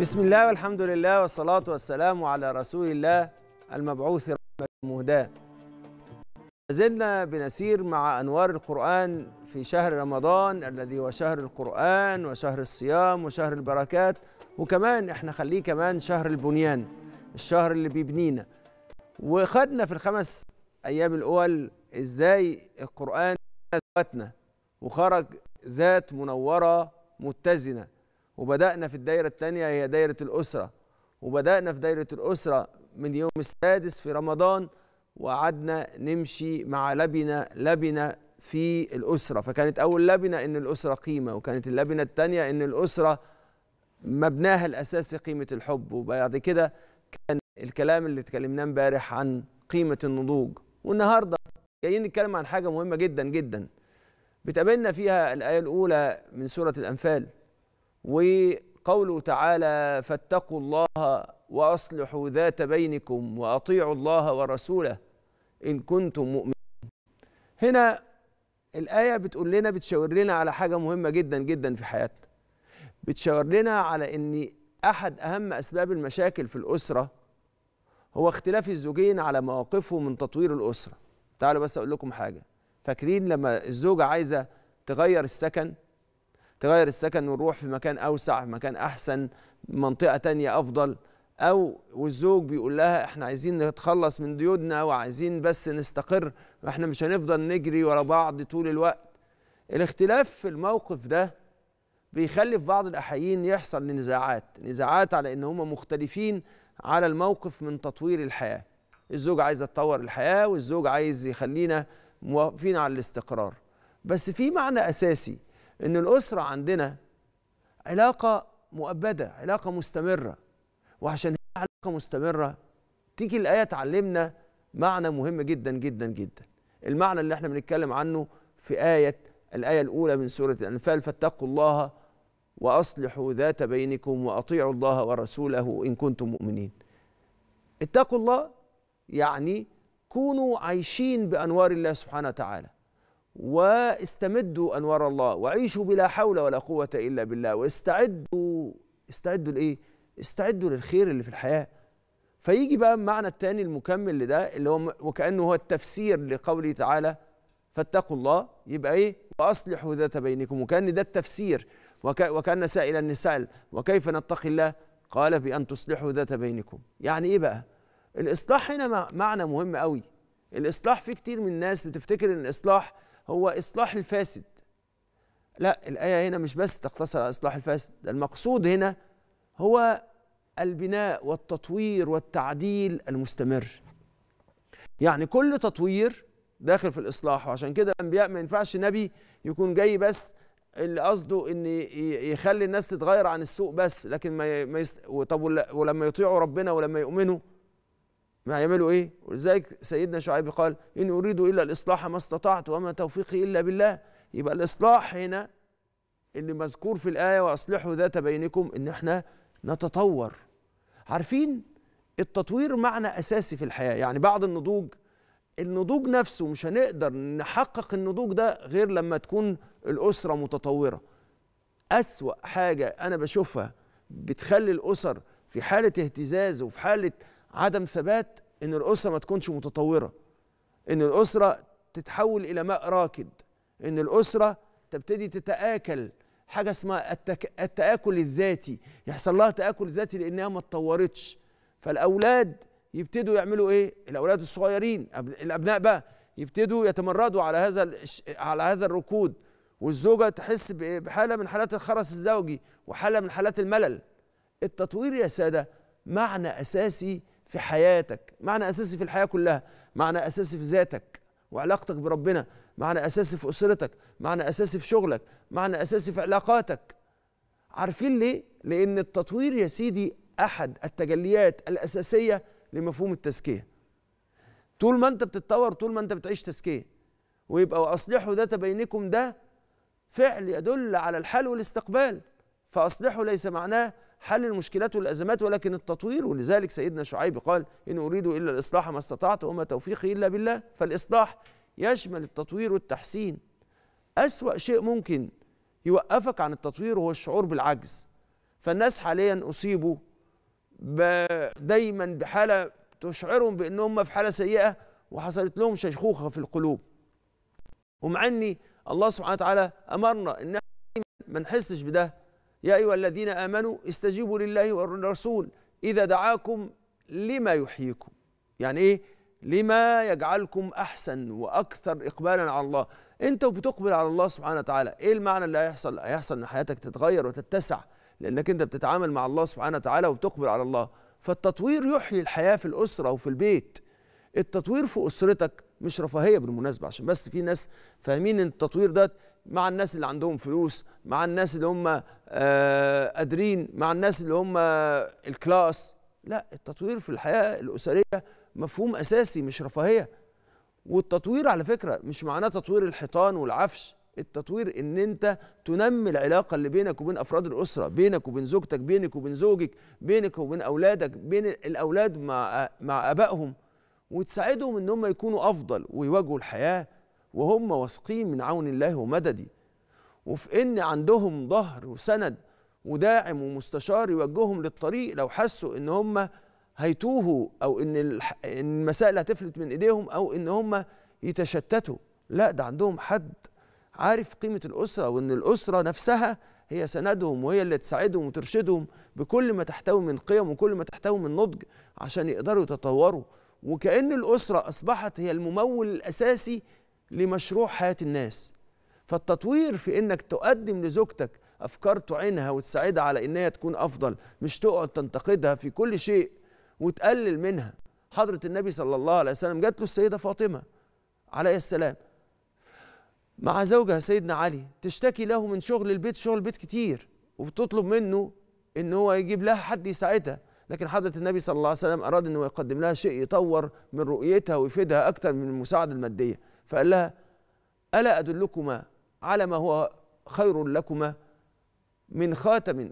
بسم الله والحمد لله والصلاة والسلام على رسول الله المبعوث رحمة المهداة زلنا بنسير مع أنوار القرآن في شهر رمضان الذي هو شهر القرآن وشهر الصيام وشهر البركات وكمان احنا خليه كمان شهر البنيان الشهر اللي بيبنينا وخدنا في الخمس أيام الأول إزاي القرآن ذاتنا وخرج ذات منورة متزنة وبدأنا في الدايرة الثانية هي دايرة الأسرة وبدأنا في دايرة الأسرة من يوم السادس في رمضان وقعدنا نمشي مع لبنة لبنة في الأسرة فكانت أول لبنة إن الأسرة قيمة وكانت اللبنة الثانية إن الأسرة مبناها الأساسي قيمة الحب وبعد كده كان الكلام اللي اتكلمناه امبارح عن قيمة النضوج والنهاردة جايين نتكلم عن حاجة مهمة جدا جدا بتقابلنا فيها الآية الأولى من سورة الأنفال وقوله تعالى فاتقوا الله واصلحوا ذات بينكم واطيعوا الله ورسوله ان كنتم مؤمنين هنا الايه بتقول لنا بتشاور لنا على حاجه مهمه جدا جدا في حياتنا بتشاور لنا على ان احد اهم اسباب المشاكل في الاسره هو اختلاف الزوجين على مواقفهم من تطوير الاسره تعالوا بس اقول لكم حاجه فاكرين لما الزوجه عايزه تغير السكن تغير السكن ونروح في مكان أوسع في مكان أحسن منطقة تانية أفضل أو والزوج بيقول لها إحنا عايزين نتخلص من ديودنا وعايزين بس نستقر واحنا مش هنفضل نجري ورا بعض طول الوقت الاختلاف في الموقف ده بيخلي في بعض الأحيين يحصل لنزاعات نزاعات على إن هما مختلفين على الموقف من تطوير الحياة الزوج عايز تطور الحياة والزوج عايز يخلينا موافقين على الاستقرار بس في معنى أساسي ان الاسره عندنا علاقه مؤبده علاقه مستمره وعشان هي علاقه مستمره تيجي الايه تعلمنا معنى مهم جدا جدا جدا المعنى اللي احنا بنتكلم عنه في ايه الايه الاولى من سوره الانفال فاتقوا الله واصلحوا ذات بينكم واطيعوا الله ورسوله ان كنتم مؤمنين اتقوا الله يعني كونوا عايشين بانوار الله سبحانه وتعالى واستمدوا انوار الله وعيشوا بلا حول ولا قوه الا بالله واستعدوا استعدوا لايه؟ استعدوا للخير اللي في الحياه فيجي بقى المعنى الثاني المكمل لده اللي هو وكانه هو التفسير لقوله تعالى فاتقوا الله يبقى ايه؟ واصلحوا ذات بينكم وكان ده التفسير وكان سائلا نسال وكيف نتقي الله؟ قال بان تصلحوا ذات بينكم يعني ايه بقى؟ الاصلاح هنا معنى مهم قوي الاصلاح في كتير من الناس بتفتكر ان الاصلاح هو إصلاح الفاسد لا الآية هنا مش بس تقتصر على إصلاح الفاسد المقصود هنا هو البناء والتطوير والتعديل المستمر يعني كل تطوير داخل في الإصلاح وعشان كده الأنبياء ما ينفعش نبي يكون جاي بس اللي قصده ان يخلي الناس تتغير عن السوء بس لكن ما يست... طب ولما يطيعوا ربنا ولما يؤمنوا ما يعملوا ايه ولذلك سيدنا شعيب قال ان اريد الا الاصلاح ما استطعت وما توفيقي الا بالله يبقى الاصلاح هنا اللي مذكور في الايه واصلحوا ذات بينكم ان احنا نتطور عارفين التطوير معنى اساسي في الحياه يعني بعد النضوج النضوج نفسه مش هنقدر نحقق النضوج ده غير لما تكون الاسره متطوره اسوا حاجه انا بشوفها بتخلي الاسر في حاله اهتزاز وفي حاله عدم ثبات ان الاسره ما تكونش متطوره ان الاسره تتحول الى ماء راكد ان الاسره تبتدي تتاكل حاجه اسمها التك... التاكل الذاتي يحصل لها تاكل ذاتي لانها ما اتطورتش فالاولاد يبتدوا يعملوا ايه الاولاد الصغيرين الابناء بقى يبتدوا يتمردوا على هذا على هذا الركود والزوجه تحس بحاله من حالات الخرس الزوجي وحاله من حالات الملل التطوير يا ساده معنى اساسي في حياتك معنى أساسي في الحياة كلها معنى أساسي في ذاتك وعلاقتك بربنا معنى أساسي في أسرتك معنى أساسي في شغلك معنى أساسي في علاقاتك عارفين ليه؟ لأن التطوير يا سيدي أحد التجليات الأساسية لمفهوم التزكية طول ما أنت بتتطور طول ما أنت بتعيش تزكية ويبقى وأصلحوا ذات بينكم ده فعل يدل على الحل والاستقبال فأصلحوا ليس معناه حل المشكلات والأزمات ولكن التطوير ولذلك سيدنا شعيب قال إن أريد إلا الإصلاح ما استطعت وما توفيقي إلا بالله فالإصلاح يشمل التطوير والتحسين أسوأ شيء ممكن يوقفك عن التطوير هو الشعور بالعجز فالناس حاليا أصيبوا دايما بحالة تشعرهم بأنهم في حالة سيئة وحصلت لهم شيخوخة في القلوب ومع أني الله سبحانه وتعالى أمرنا أن ما نحسش بده يا أيها الذين آمنوا استجيبوا لله والرسول إذا دعاكم لما يحييكم يعني إيه لما يجعلكم أحسن وأكثر إقبالا على الله أنت وبتقبل على الله سبحانه وتعالى إيه المعنى اللي هيحصل هيحصل إن حياتك تتغير وتتسع لأنك أنت بتتعامل مع الله سبحانه وتعالى وبتقبل على الله فالتطوير يحيي الحياة في الأسرة وفي البيت التطوير في أسرتك مش رفاهية بالمناسبة عشان بس في ناس فاهمين أن التطوير ده مع الناس اللي عندهم فلوس مع الناس اللي هم آه، قادرين مع الناس اللي هم آه، الكلاس لا التطوير في الحياة الأسرية مفهوم أساسي مش رفاهية والتطوير على فكرة مش معناه تطوير الحيطان والعفش التطوير ان انت تنمي العلاقه اللي بينك وبين افراد الاسره بينك وبين زوجتك بينك وبين زوجك بينك وبين اولادك بين الاولاد مع مع ابائهم وتساعدهم ان هم يكونوا افضل ويواجهوا الحياه وهم واثقين من عون الله ومددي وفي ان عندهم ظهر وسند وداعم ومستشار يوجههم للطريق لو حسوا ان هم هيتوهوا او ان المسائل هتفلت من ايديهم او ان هم يتشتتوا لا ده عندهم حد عارف قيمه الاسره وان الاسره نفسها هي سندهم وهي اللي تساعدهم وترشدهم بكل ما تحتوي من قيم وكل ما تحتوي من نضج عشان يقدروا يتطوروا وكأن الأسرة أصبحت هي الممول الأساسي لمشروع حياه الناس فالتطوير في انك تقدم لزوجتك افكار تعينها وتساعدها على انها تكون افضل مش تقعد تنتقدها في كل شيء وتقلل منها حضره النبي صلى الله عليه وسلم جات له السيده فاطمه عليه السلام مع زوجها سيدنا علي تشتكي له من شغل البيت شغل البيت كتير وبتطلب منه ان هو يجيب لها حد يساعدها لكن حضرة النبي صلى الله عليه وسلم أراد أنه يقدم لها شيء يطور من رؤيتها ويفيدها أكثر من المساعدة المادية فقال لها ألا أدلكما على ما هو خير لكما من خاتم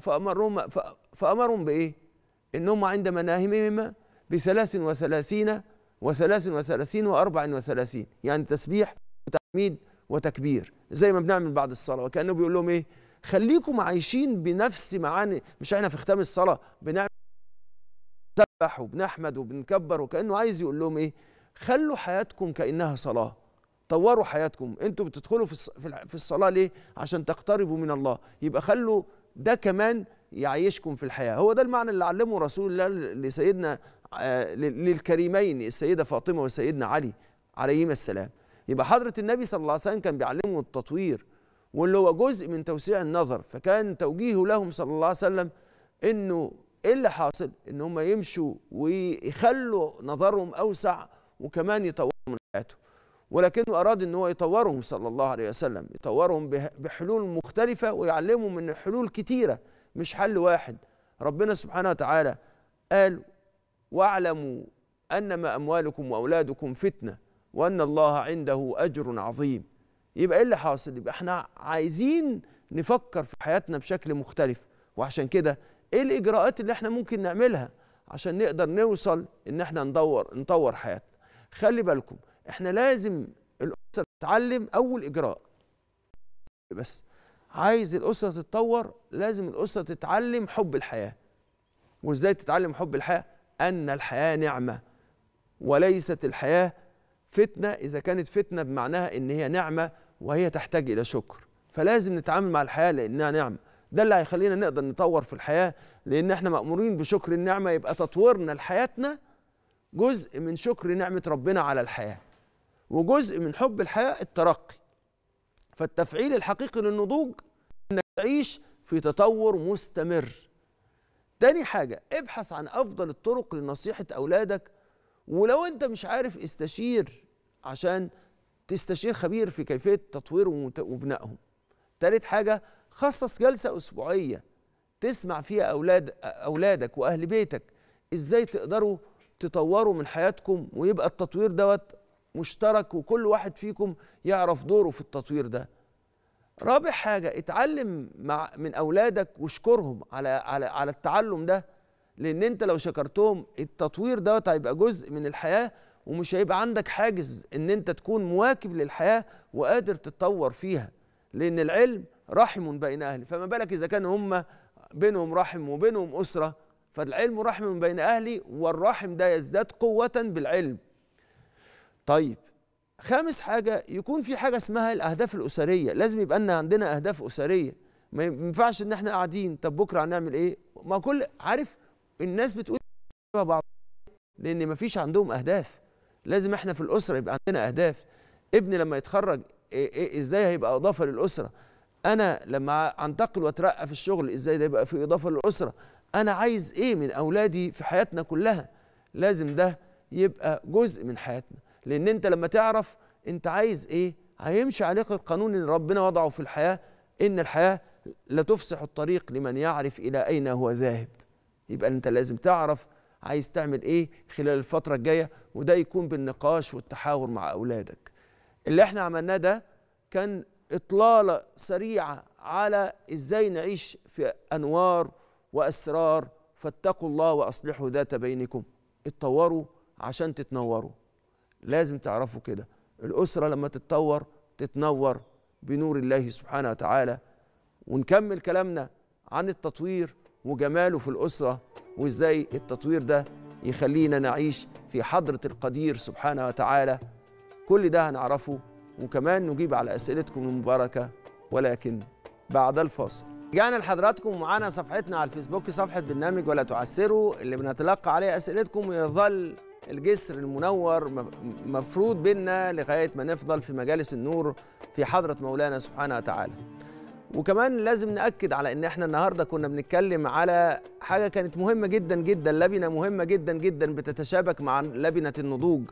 فأمرهم فأمرهم بإيه؟ إنهم عند مناهمهما بثلاث وثلاثين وثلاث وثلاثين وأربع وثلاثين يعني تسبيح وتحميد وتكبير زي ما بنعمل بعد الصلاة وكأنه بيقول لهم إيه؟ خليكم عايشين بنفس معاني مش احنا في ختام الصلاة بنعمل نسبح وبنحمد وبنكبر وكأنه عايز يقول لهم إيه؟ خلوا حياتكم كانها صلاه طوروا حياتكم انتوا بتدخلوا في الصلاه ليه عشان تقتربوا من الله يبقى خلوا ده كمان يعيشكم في الحياه هو ده المعنى اللي علمه رسول الله لسيدنا آه، للكريمين السيده فاطمه وسيدنا علي عليهما السلام يبقى حضره النبي صلى الله عليه وسلم كان بيعلمهم التطوير واللي هو جزء من توسيع النظر فكان توجيهه لهم صلى الله عليه وسلم انه ايه اللي حاصل ان هم يمشوا ويخلوا نظرهم اوسع وكمان يطوروا من حياته ولكنه أراد أن هو يطورهم صلى الله عليه وسلم يطورهم بحلول مختلفة ويعلمهم من حلول كتيرة مش حل واحد ربنا سبحانه وتعالى قال واعلموا أنما أموالكم وأولادكم فتنة وأن الله عنده أجر عظيم يبقى إيه اللي حاصل يبقى إحنا عايزين نفكر في حياتنا بشكل مختلف وعشان كده إيه الإجراءات اللي إحنا ممكن نعملها عشان نقدر نوصل إن إحنا ندور نطور حياتنا خلي بالكم احنا لازم الاسره تتعلم اول اجراء بس عايز الاسره تتطور لازم الاسره تتعلم حب الحياه وازاي تتعلم حب الحياه ان الحياه نعمه وليست الحياه فتنه اذا كانت فتنه بمعناها ان هي نعمه وهي تحتاج الى شكر فلازم نتعامل مع الحياه لانها نعمه ده اللي هيخلينا نقدر نطور في الحياه لان احنا مامورين بشكر النعمه يبقى تطويرنا لحياتنا جزء من شكر نعمة ربنا على الحياة وجزء من حب الحياة الترقي فالتفعيل الحقيقي للنضوج انك تعيش في تطور مستمر تاني حاجة ابحث عن أفضل الطرق لنصيحة أولادك ولو أنت مش عارف استشير عشان تستشير خبير في كيفية تطوير وبنائهم تالت حاجة خصص جلسة أسبوعية تسمع فيها أولاد أولادك وأهل بيتك إزاي تقدروا تطوروا من حياتكم ويبقى التطوير دوت مشترك وكل واحد فيكم يعرف دوره في التطوير ده رابع حاجه اتعلم مع من اولادك واشكرهم على على على التعلم ده لان انت لو شكرتهم التطوير دوت هيبقى جزء من الحياه ومش هيبقى عندك حاجز ان انت تكون مواكب للحياه وقادر تتطور فيها لان العلم رحم بين اهله فما بالك اذا كان هم بينهم رحم وبينهم اسره فالعلم رحم من بين أهلي والرحم ده يزداد قوة بالعلم طيب خامس حاجة يكون في حاجة اسمها الأهداف الأسرية لازم يبقى لنا عندنا أهداف أسرية ما ينفعش إن احنا قاعدين طب بكرة هنعمل إيه ما كل عارف الناس بتقول بعض لأن ما فيش عندهم أهداف لازم احنا في الأسرة يبقى عندنا أهداف ابني لما يتخرج إيه إيه إزاي هيبقى إضافة للأسرة أنا لما أنتقل وأترقى في الشغل إزاي ده يبقى في إضافة للأسرة انا عايز ايه من اولادي في حياتنا كلها لازم ده يبقى جزء من حياتنا لان انت لما تعرف انت عايز ايه هيمشي عليك القانون اللي ربنا وضعه في الحياه ان الحياه لا تفسح الطريق لمن يعرف الى اين هو ذاهب يبقى انت لازم تعرف عايز تعمل ايه خلال الفتره الجايه وده يكون بالنقاش والتحاور مع اولادك اللي احنا عملناه ده كان اطلاله سريعه على ازاي نعيش في انوار وأسرار فاتقوا الله وأصلحوا ذات بينكم اتطوروا عشان تتنوروا لازم تعرفوا كده الأسرة لما تتطور تتنور بنور الله سبحانه وتعالى ونكمل كلامنا عن التطوير وجماله في الأسرة وإزاي التطوير ده يخلينا نعيش في حضرة القدير سبحانه وتعالى كل ده هنعرفه وكمان نجيب على أسئلتكم المباركة ولكن بعد الفاصل رجعنا لحضراتكم معانا صفحتنا على الفيسبوك صفحة برنامج ولا تعسروا اللي بنتلقى عليها أسئلتكم ويظل الجسر المنور مفروض بينا لغاية ما نفضل في مجالس النور في حضرة مولانا سبحانه وتعالى وكمان لازم نأكد على إن إحنا النهاردة كنا بنتكلم على حاجة كانت مهمة جدا جدا لبنة مهمة جدا جدا بتتشابك مع لبنة النضوج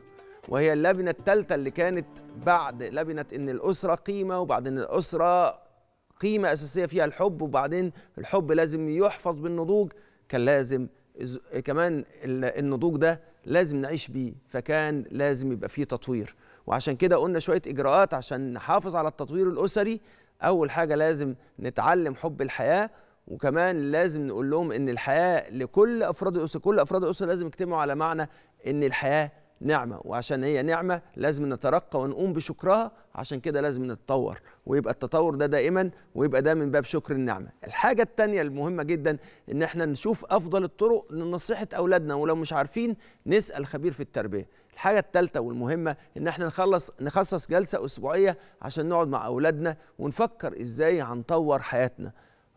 وهي اللبنة الثالثة اللي كانت بعد لبنة إن الأسرة قيمة وبعد إن الأسرة قيمة أساسية فيها الحب وبعدين الحب لازم يحفظ بالنضوج كان لازم كمان النضوج ده لازم نعيش بيه فكان لازم يبقى فيه تطوير وعشان كده قلنا شوية إجراءات عشان نحافظ على التطوير الأسري أول حاجة لازم نتعلم حب الحياة وكمان لازم نقول لهم ان الحياه لكل افراد الاسره كل افراد الاسره لازم يجتمعوا على معنى ان الحياه نعمه وعشان هي نعمه لازم نترقى ونقوم بشكرها عشان كده لازم نتطور ويبقى التطور ده دائما ويبقى ده من باب شكر النعمه الحاجه الثانيه المهمه جدا ان احنا نشوف افضل الطرق لنصيحه اولادنا ولو مش عارفين نسال خبير في التربيه الحاجة الثالثة والمهمة إن احنا نخلص نخصص جلسة أسبوعية عشان نقعد مع أولادنا ونفكر إزاي هنطور حياتنا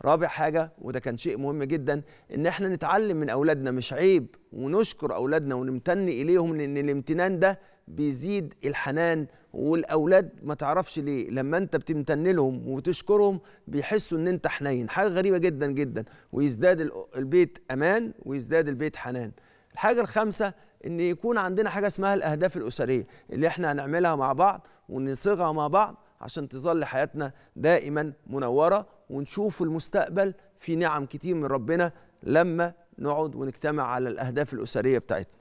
رابع حاجه وده كان شيء مهم جدا ان احنا نتعلم من اولادنا مش عيب ونشكر اولادنا ونمتن اليهم لان الامتنان ده بيزيد الحنان والاولاد ما تعرفش ليه لما انت بتمتن لهم وتشكرهم بيحسوا ان انت حنين حاجه غريبه جدا جدا ويزداد البيت امان ويزداد البيت حنان الحاجه الخامسه ان يكون عندنا حاجه اسمها الاهداف الاسريه اللي احنا هنعملها مع بعض ونصيغها مع بعض عشان تظل حياتنا دائما منوره ونشوف المستقبل في نعم كتير من ربنا لما نقعد ونجتمع على الأهداف الأسرية بتاعتنا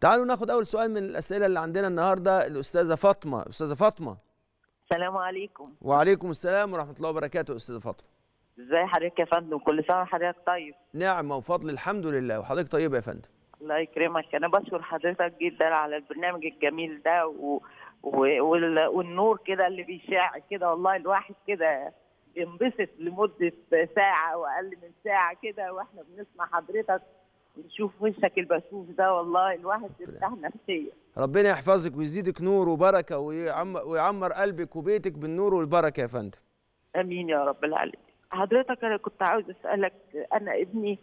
تعالوا ناخد أول سؤال من الأسئلة اللي عندنا النهاردة الأستاذة فاطمة أستاذة فاطمة السلام عليكم وعليكم السلام ورحمة الله وبركاته أستاذة فاطمة ازي حضرتك يا فندم كل سنة وحضرتك طيب نعمة وفضل الحمد لله وحضرتك طيبة يا فندم الله يكرمك أنا بشكر حضرتك جدا على البرنامج الجميل ده و... والنور كده اللي بيشع كده والله الواحد كده انبسط لمده ساعه او اقل من ساعه كده واحنا بنسمع حضرتك نشوف وشك البشوش ده والله الواحد يرتاح نفسيا ربنا يحفظك ويزيدك نور وبركه ويعمر, ويعمر قلبك وبيتك بالنور والبركه يا فندم امين يا رب العالمين حضرتك انا كنت عاوز اسالك انا ابني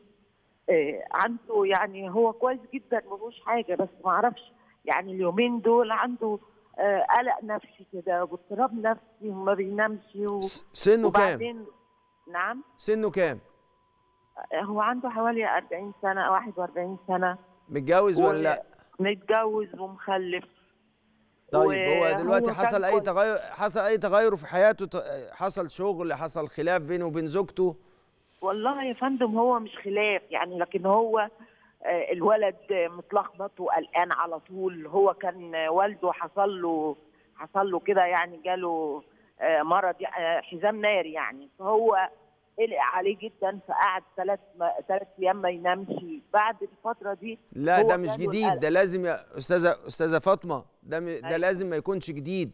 آه، عنده يعني هو كويس جدا ملوش حاجه بس ما اعرفش يعني اليومين دول عنده آه، قلق نفسي كده واضطراب نفسي وما بينامش و... سنه وبعدين... كام؟ نعم سنه كام؟ آه، هو عنده حوالي 40 سنة 41 سنة متجوز ولا لا؟ متجوز ومخلف طيب هو دلوقتي حصل اي تغير حصل اي تغير في حياته حصل شغل حصل خلاف بينه وبين زوجته والله يا فندم هو مش خلاف يعني لكن هو آه، الولد متلخبط وقلقان على طول هو كان والده حصل له حصل له كده يعني جاله آه، مرض آه، حزام ناري يعني فهو قلق عليه جدا فقعد ثلاث ثلاث ايام ما ينامش بعد الفتره دي لا ده مش جديد ده لازم يا استاذه استاذه فاطمه ده م... ده أيوة. لازم ما يكونش جديد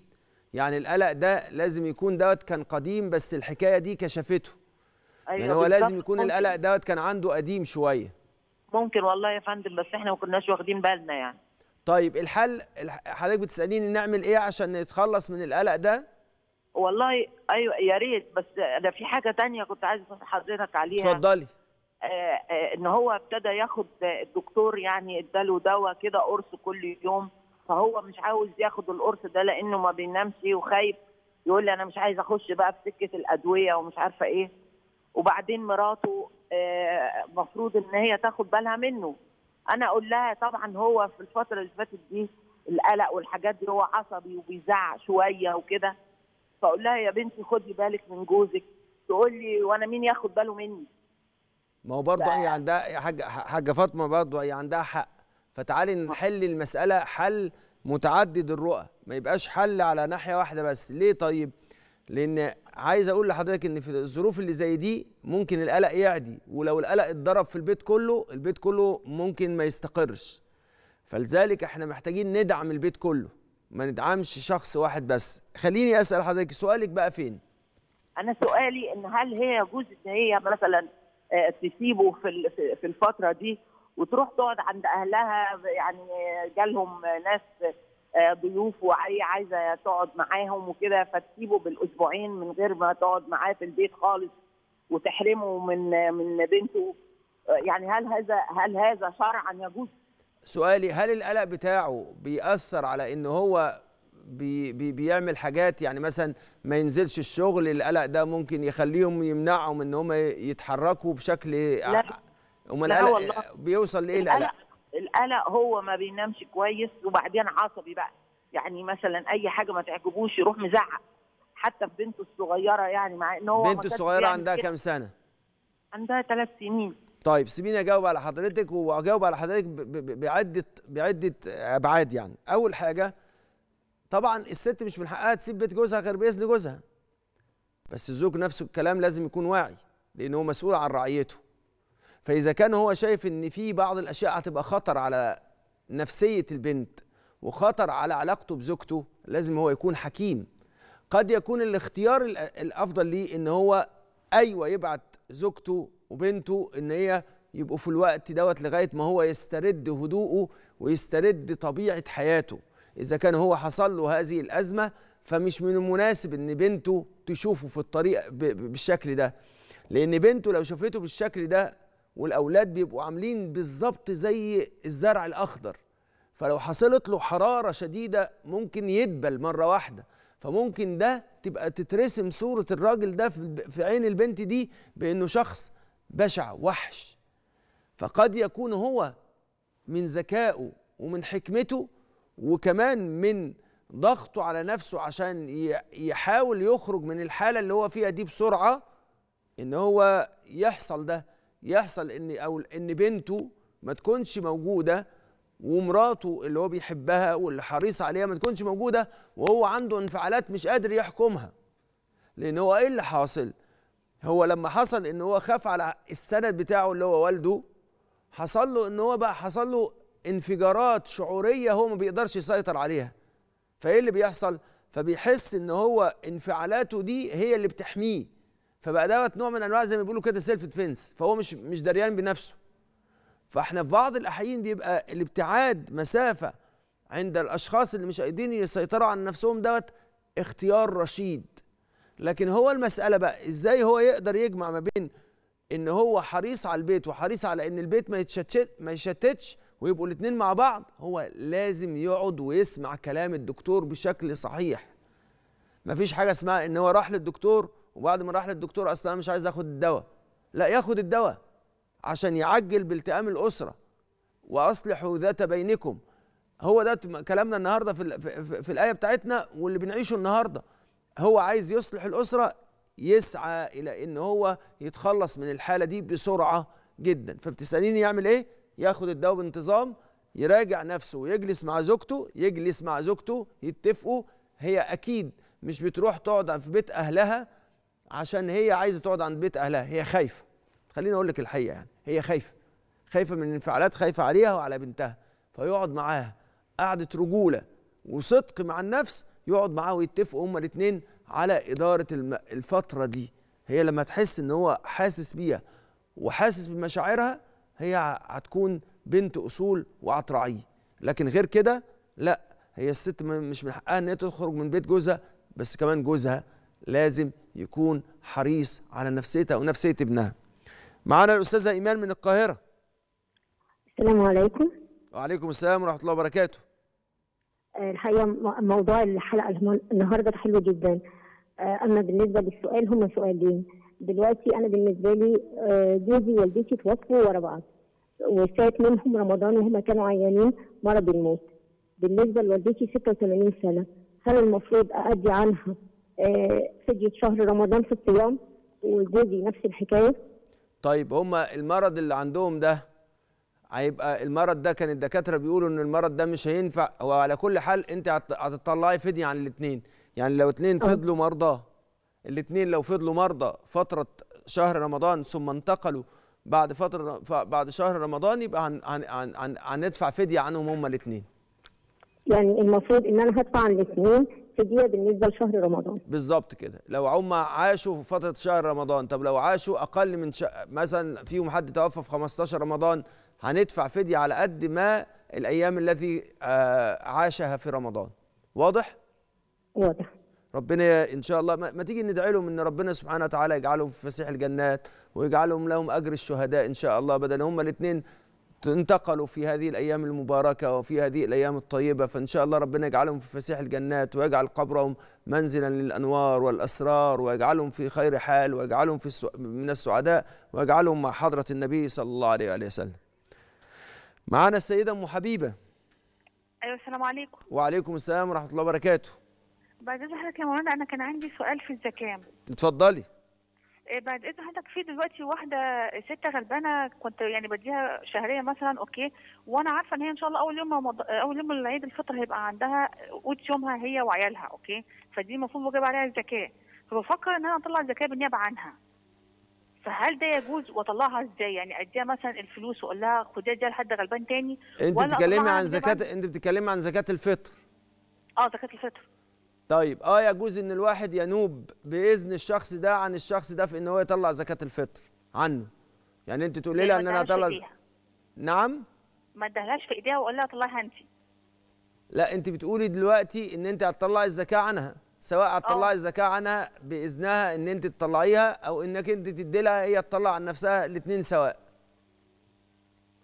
يعني القلق ده لازم يكون دوت كان قديم بس الحكايه دي كشفته يعني أيوة يعني هو لازم يكون القلق دوت كان عنده قديم شويه ممكن والله يا فندم بس احنا ما كناش واخدين بالنا يعني طيب الحل حضرتك بتساليني نعمل ايه عشان نتخلص من القلق ده والله ايوه يا ريت بس انا في حاجه تانية كنت عايز اسال حضرتك عليها اتفضلي آه آه ان هو ابتدى ياخد الدكتور يعني اداله دواء كده قرص كل يوم فهو مش عاوز ياخد القرص ده لانه ما بينامش وخايف يقول لي انا مش عايز اخش بقى في سكه الادويه ومش عارفه ايه وبعدين مراته مفروض ان هي تاخد بالها منه انا اقول لها طبعا هو في الفتره اللي فاتت دي القلق والحاجات دي هو عصبي وبيزعق شويه وكده فاقول لها يا بنتي خدي بالك من جوزك تقول لي وانا مين ياخد باله مني ما هو برضه هي عندها يا حاجه حاجه فاطمه برضه هي عندها حق فتعالي نحل المساله حل متعدد الرؤى ما يبقاش حل على ناحيه واحده بس ليه طيب لان عايز اقول لحضرتك ان في الظروف اللي زي دي ممكن القلق يعدي ولو القلق اتضرب في البيت كله البيت كله ممكن ما يستقرش فلذلك احنا محتاجين ندعم البيت كله ما ندعمش شخص واحد بس خليني اسال حضرتك سؤالك بقى فين انا سؤالي ان هل هي يجوز ان هي مثلا آه، تسيبه في في الفتره دي وتروح تقعد عند اهلها يعني جالهم ناس آه، ضيوف وعايزه تقعد معاهم وكده فتسيبه بالاسبوعين من غير ما تقعد معاه في البيت خالص وتحرمه من من بنته آه، يعني هل هذا هل هذا شرعا يجوز؟ سؤالي هل القلق بتاعه بيأثر على ان هو بي بي بيعمل حاجات يعني مثلا ما ينزلش الشغل القلق ده ممكن يخليهم يمنعهم ان هم يتحركوا بشكل لا امال والله بيوصل لايه القلق؟ القلق هو ما بينامش كويس وبعدين عصبي بقى يعني مثلا اي حاجه ما تعجبوش يروح مزعق حتى في بنته الصغيره يعني مع ان هو بنته الصغيره عندها كام سنه؟ عندها ثلاث سنين طيب سيبيني اجاوب على حضرتك واجاوب على حضرتك بعده بعده ابعاد يعني اول حاجه طبعا الست مش من حقها تسيب بيت جوزها غير باذن جوزها بس الزوج نفسه الكلام لازم يكون واعي لان هو مسؤول عن رعيته فإذا كان هو شايف إن في بعض الأشياء هتبقى خطر على نفسية البنت وخطر على علاقته بزوجته لازم هو يكون حكيم قد يكون الاختيار الأفضل ليه إن هو أيوة يبعت زوجته وبنته إن هي يبقوا في الوقت دوت لغاية ما هو يسترد هدوءه ويسترد طبيعة حياته إذا كان هو حصل له هذه الأزمة فمش من المناسب إن بنته تشوفه في الطريق بالشكل ده لأن بنته لو شافته بالشكل ده والاولاد بيبقوا عاملين بالظبط زي الزرع الاخضر فلو حصلت له حراره شديده ممكن يدبل مره واحده فممكن ده تبقى تترسم صوره الراجل ده في عين البنت دي بانه شخص بشع وحش فقد يكون هو من ذكائه ومن حكمته وكمان من ضغطه على نفسه عشان يحاول يخرج من الحاله اللي هو فيها دي بسرعه ان هو يحصل ده يحصل ان او ان بنته ما تكونش موجوده ومراته اللي هو بيحبها واللي حريص عليها ما تكونش موجوده وهو عنده انفعالات مش قادر يحكمها لان هو ايه اللي حاصل هو لما حصل ان هو خاف على السند بتاعه اللي هو والده حصل له ان هو بقى حصل له انفجارات شعوريه هو ما بيقدرش يسيطر عليها فايه اللي بيحصل فبيحس ان هو انفعالاته دي هي اللي بتحميه فبقى دوت نوع من انواع زي ما بيقولوا كده سيلف ديفنس فهو مش مش دريان بنفسه فاحنا في بعض الاحيان بيبقى الابتعاد مسافه عند الاشخاص اللي مش قادرين يسيطروا على نفسهم دوت اختيار رشيد لكن هو المساله بقى ازاي هو يقدر يجمع ما بين ان هو حريص على البيت وحريص على ان البيت ما يتشتت ما يشتتش ويبقوا الاثنين مع بعض هو لازم يقعد ويسمع كلام الدكتور بشكل صحيح مفيش حاجه اسمها ان هو راح للدكتور وبعد ما راح للدكتور اصل انا مش عايز اخد الدواء لا ياخد الدواء عشان يعجل بالتئام الاسره واصلحوا ذات بينكم هو ده كلامنا النهارده في, في, في الايه بتاعتنا واللي بنعيشه النهارده هو عايز يصلح الاسره يسعى الى ان هو يتخلص من الحاله دي بسرعه جدا فبتساليني يعمل ايه ياخد الدواء بانتظام يراجع نفسه ويجلس مع زوجته يجلس مع زوجته يتفقوا هي اكيد مش بتروح تقعد في بيت اهلها عشان هي عايزه تقعد عند بيت اهلها هي خايفه خليني اقول لك الحقيقه يعني هي خايفه خايفه من الانفعالات خايفه عليها وعلى بنتها فيقعد معاها قعده رجوله وصدق مع النفس يقعد معاها ويتفقوا هما الاثنين على اداره الفتره دي هي لما تحس ان هو حاسس بيها وحاسس بمشاعرها هي هتكون بنت اصول وعطرعيه لكن غير كده لا هي الست مش من حقها ان هي تخرج من بيت جوزها بس كمان جوزها لازم يكون حريص على نفسيتها ونفسية ابنها معانا الأستاذة إيمان من القاهرة السلام عليكم وعليكم السلام ورحمة الله وبركاته آه، الحقيقة موضوع الحلقة النهاردة حلو جدا آه، أما بالنسبة للسؤال هما سؤالين دلوقتي أنا بالنسبة لي آه، جوزي ووالدتي توفوا ورا بعض وفات منهم رمضان وهما كانوا عيانين مرض الموت بالنسبة لوالدتي 86 سنة هل المفروض أأدي عنها فدية شهر رمضان في الصيام وجوزي نفس الحكاية طيب هما المرض اللي عندهم ده هيبقى المرض ده كان الدكاتره بيقولوا ان المرض ده مش هينفع هو على كل حال انت هتطلعي فديه عن الاثنين يعني لو اثنين آه. فضلوا مرضى الاثنين لو فضلوا مرضى فتره شهر رمضان ثم انتقلوا بعد فتره بعد شهر رمضان يبقى هن هن هن هندفع فديه عنهم هما الاثنين يعني المفروض ان انا هدفع عن الاثنين فديه بالنسبه لشهر رمضان بالظبط كده لو هم عاشوا في فتره شهر رمضان طب لو عاشوا اقل من ش... مثلا فيهم حد توفى في 15 رمضان هندفع فديه على قد ما الايام التي آه، عاشها في رمضان واضح واضح ربنا ان شاء الله ما تيجي ندعي لهم ان ربنا سبحانه وتعالى يجعلهم في فسيح الجنات ويجعلهم لهم اجر الشهداء ان شاء الله بدل هم الاثنين انتقلوا في هذه الأيام المباركة وفي هذه الأيام الطيبة فإن شاء الله ربنا يجعلهم في فسيح الجنات ويجعل قبرهم منزلا للأنوار والأسرار ويجعلهم في خير حال ويجعلهم في السو... من السعداء ويجعلهم مع حضرة النبي صلى الله عليه وآله وسلم معانا السيدة أم حبيبة أيوة السلام عليكم وعليكم السلام ورحمة الله وبركاته بعد إذن حضرتك يا مولانا أنا كان عندي سؤال في الزكاة اتفضلي آه، بعد اذن حضرتك في دلوقتي واحده ست غلبانه كنت يعني بديها شهريه مثلا اوكي وانا عارفه ان هي ان شاء الله اول يوم مض... اول يوم العيد الفطر هيبقى عندها قوت يومها هي وعيالها اوكي فدي المفروض واجب عليها الزكاه فبفكر ان انا اطلع الزكاه بالنيابه عنها فهل ده يجوز واطلعها ازاي يعني اديها مثلا الفلوس واقول لها خديها دي لحد غلبان تاني انت بتتكلمي عن زكاه انت بتتكلمي عن زكاه الفطر اه زكاه الفطر طيب اه يجوز ان الواحد ينوب باذن الشخص ده عن الشخص ده في ان هو يطلع زكاه الفطر عنه يعني انت تقولي لها ان انا هطلع ز... نعم ما ادهلهاش في ايديها واقول لها طلعها انت لا انت بتقولي دلوقتي ان انت هتطلعي الزكاه عنها سواء هتطلعي آه. الزكاه عنها باذنها ان انت تطلعيها او انك انت تدي لها هي تطلع عن نفسها الاثنين سواء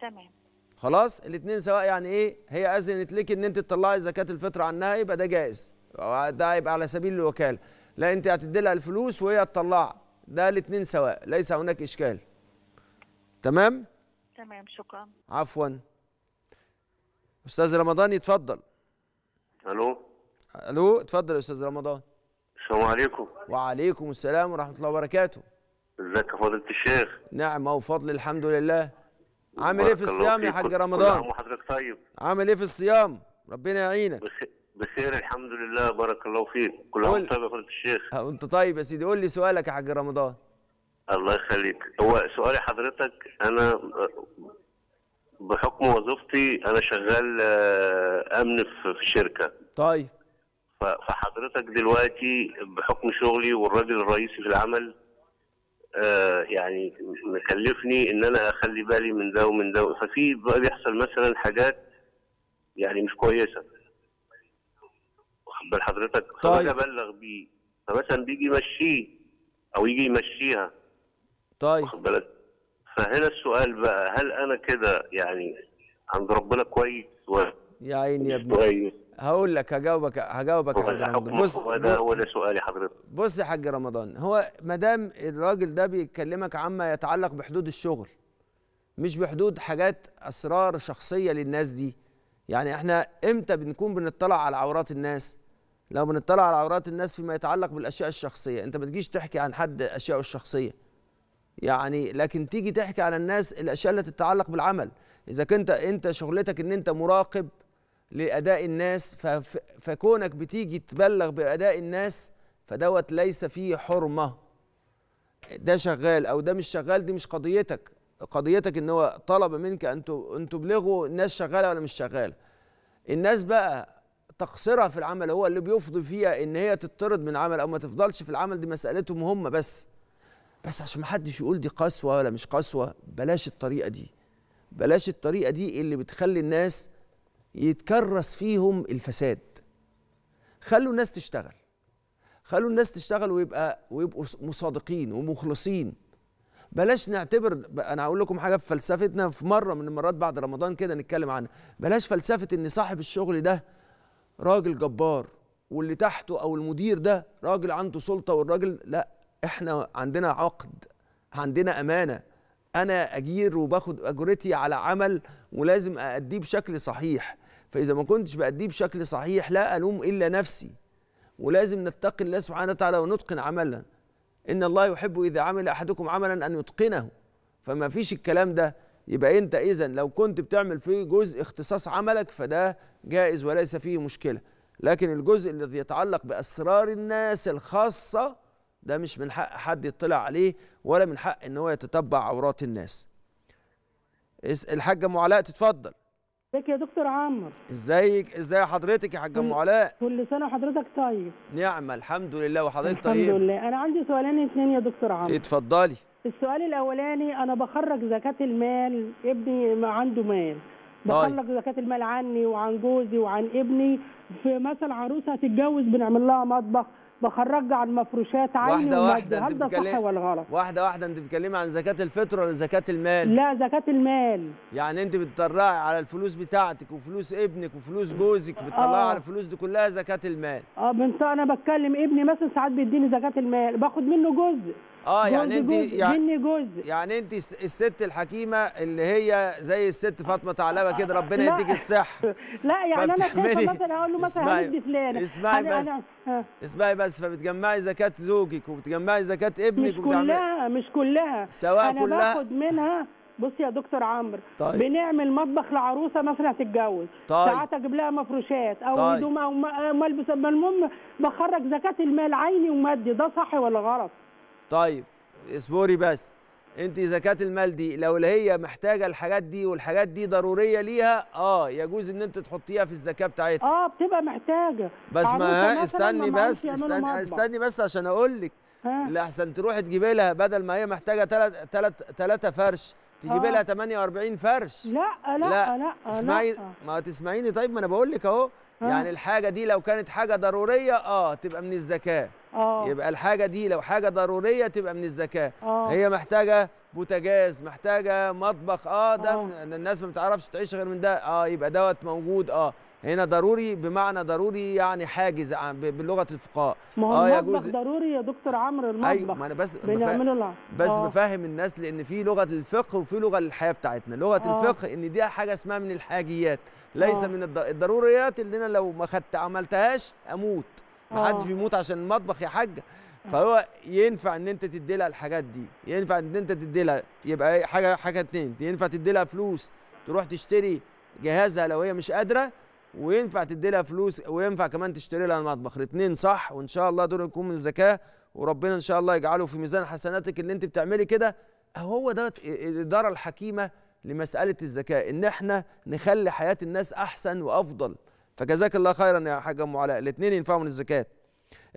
تمام خلاص الاثنين سواء يعني ايه هي اذنت لك ان انت تطلعي زكاه الفطر عنها يبقى ده جائز ده يبقى على سبيل الوكاله لا انت هتدي لها الفلوس وهي تطلع ده الاثنين سواء ليس هناك اشكال تمام تمام شكرا عفوا استاذ رمضان يتفضل الو الو اتفضل يا استاذ رمضان السلام عليكم وعليكم السلام ورحمه الله وبركاته ازيك يا فضيله الشيخ نعمه وفضل الحمد لله عامل ايه في الصيام يا حاج رمضان طيب عامل ايه في الصيام ربنا يعينك بخير الحمد لله بارك الله فيك كل عام وانت طيب يا فضيله الشيخ وانت أه، طيب يا سيدي قول لي سؤالك يا حاج رمضان الله يخليك هو سؤالي حضرتك انا بحكم وظيفتي انا شغال آه، امن في شركه طيب فحضرتك دلوقتي بحكم شغلي والراجل الرئيسي في العمل آه، يعني مكلفني ان انا اخلي بالي من ده ومن ده ففي بيحصل مثلا حاجات يعني مش كويسه اقبل بال حضرتك طيب ابلغ بيه فمثلا بيجي يمشيه او يجي يمشيها طيب واخد بالك فهنا السؤال بقى هل انا كده يعني عند ربنا كويس ولا يا عيني يا ابني كويس هقول لك هجاوبك هجاوبك يا حاج رمضان بص هو ده هو ده سؤالي حضرتك بص يا حاج رمضان هو ما دام الراجل ده بيكلمك عما يتعلق بحدود الشغل مش بحدود حاجات اسرار شخصيه للناس دي يعني احنا امتى بنكون بنطلع على عورات الناس لو بنطلع على عورات الناس فيما يتعلق بالاشياء الشخصيه انت ما تجيش تحكي عن حد اشياءه الشخصيه يعني لكن تيجي تحكي على الناس الاشياء اللي تتعلق بالعمل اذا كنت انت شغلتك ان انت مراقب لاداء الناس فكونك بتيجي تبلغ باداء الناس فدوت ليس فيه حرمه ده شغال او ده مش شغال دي مش قضيتك قضيتك ان هو طلب منك ان تبلغه الناس شغاله ولا مش شغاله الناس بقى تقصيرها في العمل هو اللي بيفضي فيها ان هي تطرد من العمل او ما تفضلش في العمل دي مسالتهم هم بس بس عشان ما حدش يقول دي قسوه ولا مش قسوه بلاش الطريقه دي بلاش الطريقه دي اللي بتخلي الناس يتكرس فيهم الفساد خلوا الناس تشتغل خلوا الناس تشتغل ويبقى ويبقوا مصادقين ومخلصين بلاش نعتبر انا هقول لكم حاجه في فلسفتنا في مره من المرات بعد رمضان كده نتكلم عنها بلاش فلسفه ان صاحب الشغل ده راجل جبار واللي تحته او المدير ده راجل عنده سلطه والراجل لا احنا عندنا عقد عندنا امانه انا اجير وباخد اجرتي على عمل ولازم ااديه بشكل صحيح فاذا ما كنتش باديه بشكل صحيح لا الوم الا نفسي ولازم نتقي الله سبحانه وتعالى ونتقن عملنا ان الله يحب اذا عمل احدكم عملا ان يتقنه فما فيش الكلام ده يبقى انت اذا لو كنت بتعمل فيه جزء اختصاص عملك فده جائز وليس فيه مشكله لكن الجزء الذي يتعلق باسرار الناس الخاصه ده مش من حق حد يطلع عليه ولا من حق ان هو يتتبع عورات الناس الحاجه ام علاء تتفضل ازيك يا دكتور عمر ازيك ازاي حضرتك يا حاجه ام علاء كل سنه وحضرتك طيب نعم الحمد لله وحضرتك طيب الحمد لله انا عندي سؤالين اثنين يا دكتور عمر اتفضلي السؤال الاولاني انا بخرج زكاه المال ابني ما عنده مال طيب. بخرج زكاه المال عني وعن جوزي وعن ابني في مثلا عروسه هتتجوز بنعمل لها مطبخ بخرج عن مفروشات عني واحده واحده انت بتتكلم صح ولا غلط واحده واحده انت بتتكلمي عن زكاه الفطر ولا زكاه المال لا زكاه المال يعني انت بتطلعي على الفلوس بتاعتك وفلوس ابنك وفلوس جوزك بتطلعي آه. على الفلوس دي كلها زكاه المال اه بنت انا بتكلم ابني مثلا ساعات بيديني زكاه المال باخد منه جزء اه يعني انت يعني جوز. يعني انت الست الحكيمه اللي هي زي الست فاطمه تعلبه كده ربنا يديك الصحه لا يعني انا خايفه مثلا اقول له مثلا هدي فلانه اسمعي بس أنا اسمعي بس فبتجمعي زكاه زوجك وبتجمعي زكاه ابنك مش كلها مش كلها سواء أنا كلها انا باخد منها بص يا دكتور عمرو طيب. بنعمل مطبخ لعروسه مثلا تتجوز طيب. ساعات اجيب لها مفروشات او طيب. هدوم طيب. او ملبس المهم بخرج زكاه المال عيني ومادي ده صح ولا غلط طيب اصبري بس انت زكاه المال دي لو هي محتاجه الحاجات دي والحاجات دي ضروريه ليها اه يجوز ان انت تحطيها في الزكاه بتاعتها اه بتبقى محتاجه بس ما استني بس استني, استني بس عشان اقول لك لحسن تروحي تجيبي لها بدل ما هي محتاجه تلت تلت 3 فرش تجيبي آه. لها 48 فرش لا لا لا, لا اسمعي لا. ما تسمعيني طيب ما انا بقول لك اهو يعني الحاجه دي لو كانت حاجه ضروريه اه تبقى من الزكاه أوه. يبقى الحاجه دي لو حاجه ضروريه تبقى من الزكاه أوه. هي محتاجه بوتاجاز محتاجه مطبخ اه ده أوه. الناس ما بتعرفش تعيش غير من ده اه يبقى دوت موجود اه هنا ضروري بمعنى ضروري يعني حاجز بلغه الفقهاء ما هو آه المطبخ يجوز... ضروري يا دكتور عمرو أيوة، المطبخ ايوه ما انا بس بفهم بس أوه. بفهم الناس لان في لغه للفقه وفي لغه للحياه بتاعتنا لغه أوه. الفقه ان دي حاجه اسمها من الحاجيات ليس أوه. من الضروريات اللي انا لو ما خدت عملتهاش اموت ما حدش آه. بيموت عشان المطبخ يا حاجه فهو ينفع ان انت تدي لها الحاجات دي ينفع ان انت تدي لها يبقى حاجه حاجه اتنين ينفع تدي لها فلوس تروح تشتري جهازها لو هي مش قادره وينفع تدي لها فلوس وينفع كمان تشتري لها المطبخ الاثنين صح وان شاء الله دول يكون من الزكاه وربنا ان شاء الله يجعله في ميزان حسناتك اللي انت بتعملي كده هو ده الاداره الحكيمه لمساله الزكاه ان احنا نخلي حياه الناس احسن وافضل فجزاك الله خيرا يا حاج ام علاء الاثنين ينفعوا من الزكاه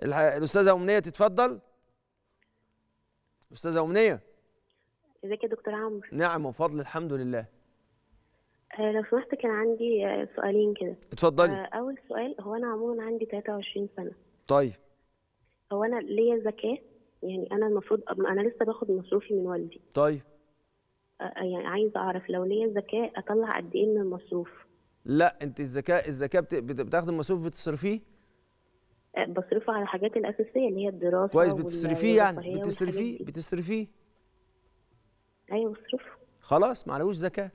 الاستاذه امنيه تتفضل استاذه امنيه ازيك يا دكتور عمرو نعم وفضل الحمد لله آه، لو سمحت كان عندي آه، سؤالين كده اتفضلي آه، اول سؤال هو انا عموما عندي 23 سنه طيب هو انا ليا زكاه يعني انا المفروض انا لسه باخد مصروفي من والدي طيب يعني عايزه اعرف لو ليا زكاه اطلع قد ايه من المصروف لا انت الزكاه الزكاه بتاخد المصروف بتصرفيه أه، بصرفه على الحاجات الاساسيه اللي هي الدراسه كويس بتصرفيه يعني بتصرفيه بتصرفيه ايوه بصرفه خلاص ما عليهوش زكاه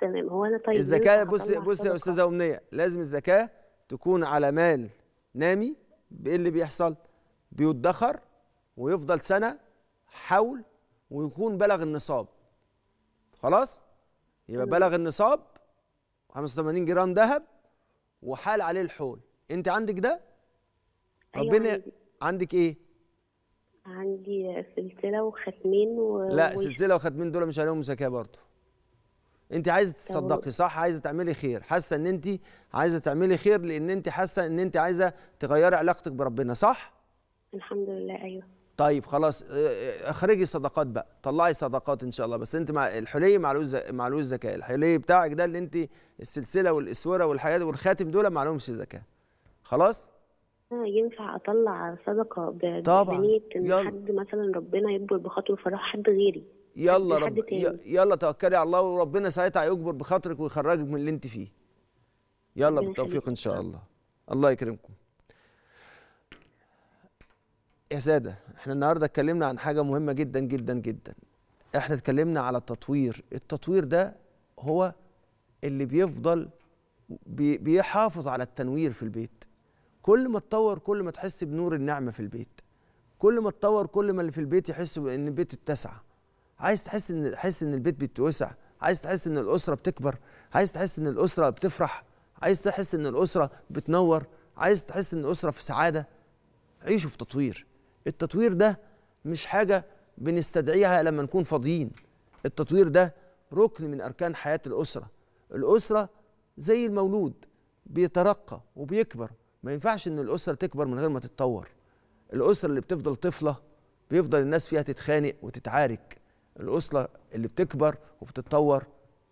تمام هو انا طيب الزكاه بص بص يا استاذه امنيه لازم الزكاه تكون على مال نامي بايه اللي بيحصل بيدخر ويفضل سنه حول ويكون بلغ النصاب خلاص يبقى بلغ النصاب 85 جرام ذهب وحال عليه الحول انت عندك ده أيوة، ربنا أيوة عندك ايه عندي سلسله وختمين و... لا سلسله وختمين دول مش عليهم زكاه برضه انت عايزه تصدقي صح عايزه تعملي خير حاسه ان انت عايزه تعملي خير لان انت حاسه ان انت عايزه تغيري علاقتك بربنا صح الحمد لله ايوه طيب خلاص آه، آه، اخرجي صدقات بقى طلعي صدقات ان شاء الله بس انت مع الحلي معلوش معلوش زكاه الحلي بتاعك ده اللي انت السلسله والاسوره والحاجات والخاتم دول معلومش زكاه خلاص آه، ينفع اطلع صدقه بنيه ان حد مثلا ربنا يجبر بخاطره فراح حد غيري يلا رب يلا توكلي على الله وربنا ساعتها يجبر بخاطرك ويخرجك من اللي انت فيه يلا بالتوفيق ان شاء الله الله يكرمكم يا ساده احنا النهارده اتكلمنا عن حاجه مهمه جدا جدا جدا احنا اتكلمنا على التطوير التطوير ده هو اللي بيفضل بي بيحافظ على التنوير في البيت كل ما تطور كل ما تحس بنور النعمه في البيت كل ما تطور كل ما اللي في البيت يحسوا ان البيت اتسع عايز تحس ان تحس ان البيت بيتوسع عايز تحس ان الاسره بتكبر عايز تحس ان الاسره بتفرح عايز تحس ان الاسره بتنور عايز تحس ان الاسره في سعاده عيشوا في تطوير التطوير ده مش حاجه بنستدعيها لما نكون فاضيين التطوير ده ركن من اركان حياه الاسره الاسره زي المولود بيترقى وبيكبر ما ينفعش ان الاسره تكبر من غير ما تتطور الاسره اللي بتفضل طفله بيفضل الناس فيها تتخانق وتتعارك الاسره اللي بتكبر وبتتطور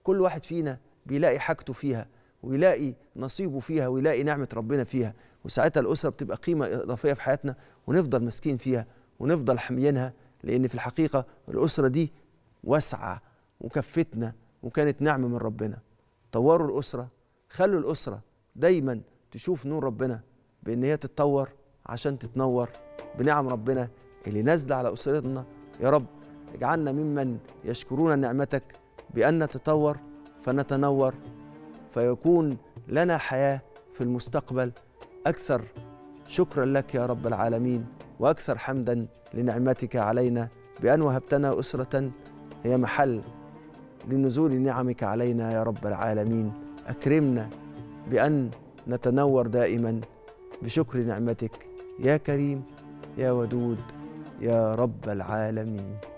كل واحد فينا بيلاقي حاجته فيها ويلاقي نصيبه فيها ويلاقي نعمه ربنا فيها وساعتها الاسره بتبقى قيمه اضافيه في حياتنا ونفضل ماسكين فيها ونفضل حاميينها لان في الحقيقه الاسره دي واسعه وكفتنا وكانت نعمه من ربنا طوروا الاسره خلوا الاسره دايما تشوف نور ربنا بان هي تتطور عشان تتنور بنعم ربنا اللي نازله على اسرتنا يا رب اجعلنا ممن يشكرون نعمتك بان نتطور فنتنور فيكون لنا حياه في المستقبل اكثر شكرا لك يا رب العالمين واكثر حمدا لنعمتك علينا بان وهبتنا اسره هي محل لنزول نعمك علينا يا رب العالمين اكرمنا بان نتنور دائما بشكر نعمتك يا كريم يا ودود يا رب العالمين